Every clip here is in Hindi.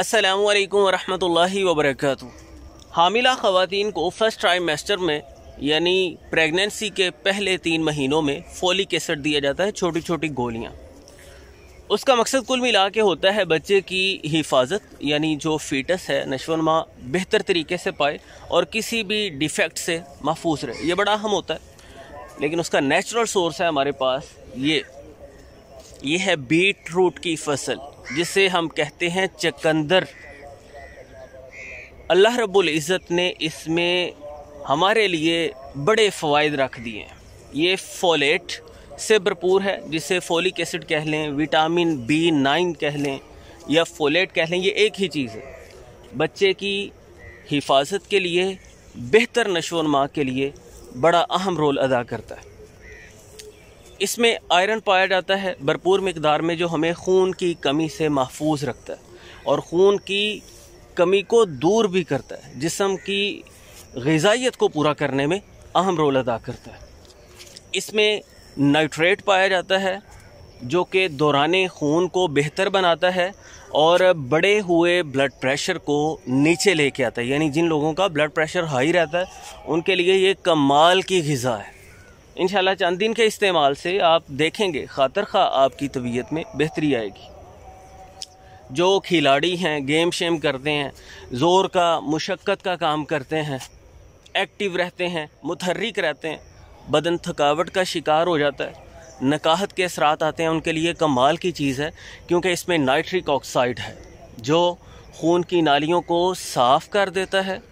अस्सलाम वरम् रहमतुल्लाहि हामिला ख़वान को फर्स्ट ट्राइमेस्टर में यानी प्रेगनेंसी के पहले तीन महीनों में फोलिक एसिड दिया जाता है छोटी छोटी गोलियाँ उसका मकसद कुल मिला के होता है बच्चे की हिफाजत यानी जो फीटस है नशवनमा बेहतर तरीके से पाए और किसी भी डिफेक्ट से महफूज रहे ये बड़ा अहम होता है लेकिन उसका नेचुरल सोर्स है हमारे पास ये ये है बीट रूट की फसल जिसे हम कहते हैं चकंदर अल्लाह रब्बुल इज़्ज़त ने इसमें हमारे लिए बड़े फ़वाद रख दिए हैं ये फोलेट से भरपूर है जिसे फोलिक एसिड कह लें विटामिन बी नाइन कह लें या फोलेट कह लें ये एक ही चीज़ है बच्चे की हिफाजत के लिए बेहतर नशोनमा के लिए बड़ा अहम रोल अदा करता है इसमें आयरन पाया जाता है भरपूर मकदार में जो हमें खून की कमी से महफूज रखता है और खून की कमी को दूर भी करता है जिसम की गजाइत को पूरा करने में अहम रोल अदा करता है इसमें नाइट्रेट पाया जाता है जो कि दौरान खून को बेहतर बनाता है और बड़े हुए ब्लड प्रेशर को नीचे लेके आता है यानी जिन लोगों का ब्लड प्रेशर हाई रहता है उनके लिए ये कमाल की गज़ा है इन चंद दिन के इस्तेमाल से आप देखेंगे खातर खा आपकी तबीयत में बेहतरी आएगी जो खिलाड़ी हैं गेम शेम करते हैं ज़ोर का मुशक्क़त का काम करते हैं एक्टिव रहते हैं मुतहरक रहते हैं बदन थकावट का शिकार हो जाता है नकाहत के असरात आते हैं उनके लिए कमाल की चीज़ है क्योंकि इसमें नाइट्रिक ऑक्साइड है जो खून की नालियों को साफ़ कर देता है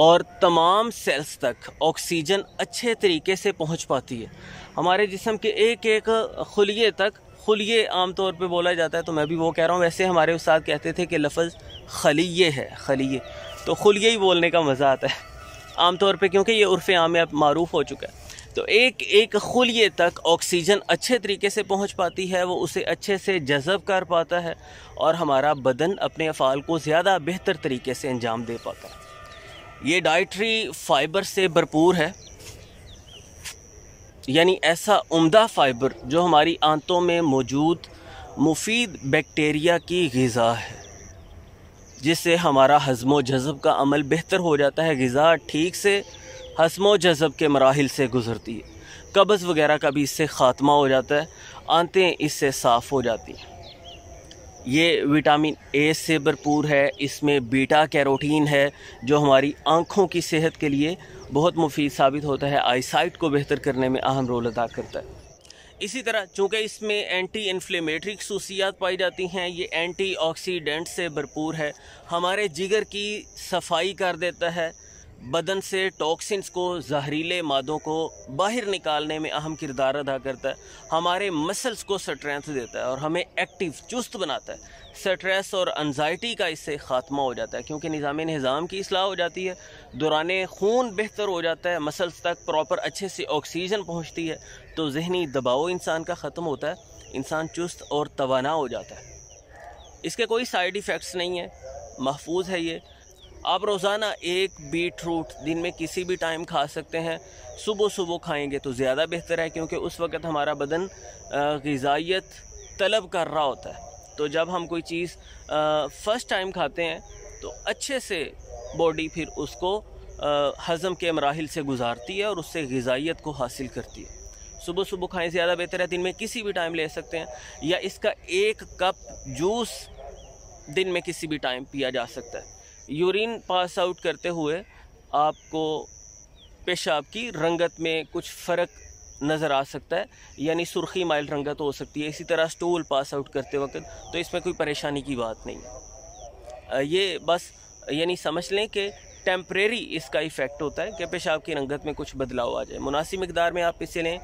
और तमाम सेल्स तक ऑक्सीजन अच्छे तरीके से पहुंच पाती है हमारे जिसम के एक एक खुलिए तक खुलिए आमतौर पे बोला जाता है तो मैं भी वो कह रहा हूँ वैसे हमारे उस्ताद कहते थे कि लफज खलिए है खलिए तो खुलिए ही बोलने का मज़ा आता है आमतौर पे क्योंकि ये उर्फ़ आम मरूफ़ हो चुका है तो एक एक खुलिए तक ऑक्सीजन अच्छे तरीके से पहुंच पाती है वो उसे अच्छे से जज़ब कर पाता है और हमारा बदन अपने अफ़ाल को ज़्यादा बेहतर तरीके से अंजाम दे पाता है ये डाइट्री फाइबर से भरपूर है यानी ऐसा उम्दा फाइबर जो हमारी आंतों में मौजूद मुफीद बैक्टीरिया की गज़ा है जिससे हमारा हजमो जज़ब का अमल बेहतर हो जाता है गज़ा ठीक से हजमो जज़ब के मराहल से गुज़रती है कब्ज़ वगैरह का भी इससे ख़ात्मा हो जाता है आंतें इससे साफ़ हो जाती हैं ये विटामिन ए से भरपूर है इसमें बीटा कैरोटीन है जो हमारी आँखों की सेहत के लिए बहुत मुफीद साबित होता है आईसाइट को बेहतर करने में अहम रोल अदा करता है इसी तरह चूँकि इसमें एंटी इन्फ्लेमेटरी खसूसियात पाई जाती हैं ये एंटी ऑक्सीडेंट से भरपूर है हमारे जिगर की सफाई कर देता है बदन से टॉक्सिन्स को जहरीले मादों को बाहर निकालने में अहम किरदार अदा करता है हमारे मसल्स को स्ट्रेंथ देता है और हमें एक्टिव चुस्त बनाता है स्ट्रेस और अनजाइटी का इससे ख़ात्मा हो जाता है क्योंकि निज़ाम निज़ाम की असलाह हो जाती है दौरान खून बेहतर हो जाता है मसल्स तक प्रॉपर अच्छे से ऑक्सीजन पहुँचती है तो जहनी दबाव इंसान का ख़त्म होता है इंसान चुस्त और तोाना हो जाता है इसके कोई साइड इफ़ेक्ट्स नहीं है महफूज है ये आप रोज़ाना एक बीट रूट दिन में किसी भी टाइम खा सकते हैं सुबह सुबह खाएंगे तो ज़्यादा बेहतर है क्योंकि उस वक़्त हमारा बदन गज़ाइत तलब कर रहा होता है तो जब हम कोई चीज़ फ़र्स्ट टाइम खाते हैं तो अच्छे से बॉडी फिर उसको हज़म के मराहल से गुजारती है और उससे गज़ाइत को हासिल करती है सुबह सुबह खाएं ज़्यादा बेहतर है दिन में किसी भी टाइम ले सकते हैं या इसका एक कप जूस दिन में किसी भी टाइम पिया जा सकता है यूरिन पास आउट करते हुए आपको पेशाब की रंगत में कुछ फ़र्क नज़र आ सकता है यानी सुर्खी माइल रंगत हो सकती है इसी तरह स्टूल पास आउट करते वक्त तो इसमें कोई परेशानी की बात नहीं है ये बस यानी समझ लें कि टेम्प्रेरी इसका इफ़ेक्ट होता है कि पेशाब की रंगत में कुछ बदलाव आ जाए मुनासिब मकदार में आप इसे लें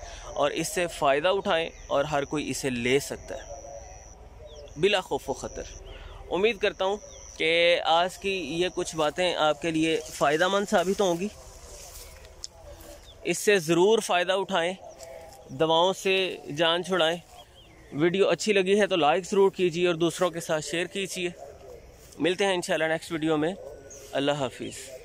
और इससे फ़ायदा उठाएँ और हर कोई इसे ले सकता है बिला खौफ व ख़तर उम्मीद करता हूँ कि आज की ये कुछ बातें आपके लिए फ़ायदा मंद साबित होंगी इससे ज़रूर फ़ायदा उठाएं दवाओं से जान छुड़ाएं वीडियो अच्छी लगी है तो लाइक ज़रूर कीजिए और दूसरों के साथ शेयर कीजिए मिलते हैं इंशाल्लाह नेक्स्ट वीडियो में अल्लाह हाफिज़